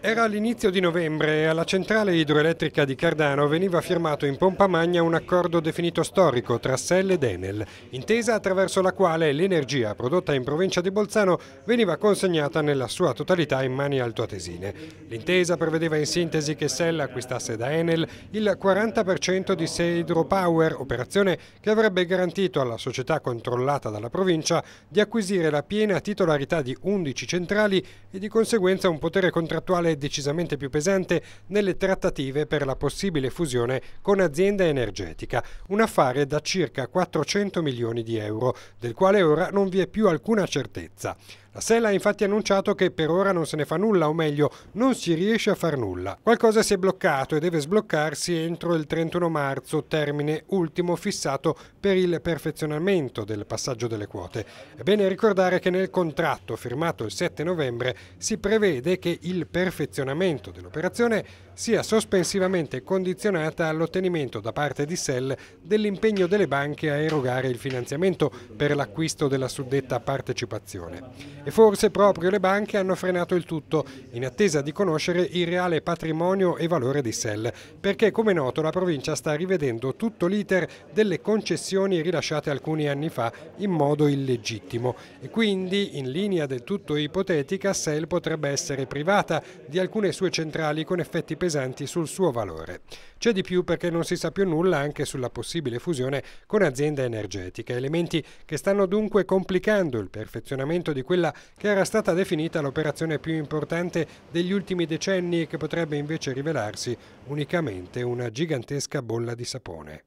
Era all'inizio di novembre e alla centrale idroelettrica di Cardano veniva firmato in pompa magna un accordo definito storico tra Sell ed Enel, intesa attraverso la quale l'energia prodotta in provincia di Bolzano veniva consegnata nella sua totalità in mani altoatesine. L'intesa prevedeva in sintesi che Sell acquistasse da Enel il 40% di Seidro Power, operazione che avrebbe garantito alla società controllata dalla provincia di acquisire la piena titolarità di 11 centrali e di conseguenza un potere contrattuale decisamente più pesante nelle trattative per la possibile fusione con azienda energetica, un affare da circa 400 milioni di euro, del quale ora non vi è più alcuna certezza. La Sella ha infatti annunciato che per ora non se ne fa nulla, o meglio, non si riesce a far nulla. Qualcosa si è bloccato e deve sbloccarsi entro il 31 marzo, termine ultimo fissato per il perfezionamento del passaggio delle quote. È bene ricordare che nel contratto firmato il 7 novembre si prevede che il perfezionamento dell'operazione sia sospensivamente condizionata all'ottenimento da parte di SEL dell'impegno delle banche a erogare il finanziamento per l'acquisto della suddetta partecipazione. E forse proprio le banche hanno frenato il tutto, in attesa di conoscere il reale patrimonio e valore di SEL, perché come noto la provincia sta rivedendo tutto l'iter delle concessioni rilasciate alcuni anni fa in modo illegittimo e quindi in linea del tutto ipotetica SEL potrebbe essere privata di alcune sue centrali con effetti pesanti sul suo valore. C'è di più perché non si sa più nulla anche sulla possibile fusione con azienda energetica, elementi che stanno dunque complicando il perfezionamento di quella quella che era stata definita l'operazione più importante degli ultimi decenni e che potrebbe invece rivelarsi unicamente una gigantesca bolla di sapone.